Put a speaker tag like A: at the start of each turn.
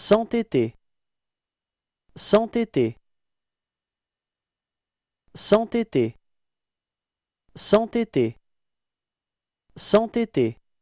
A: S'entêter. S'entêter. S'entêter. S'entêter. S'entêter.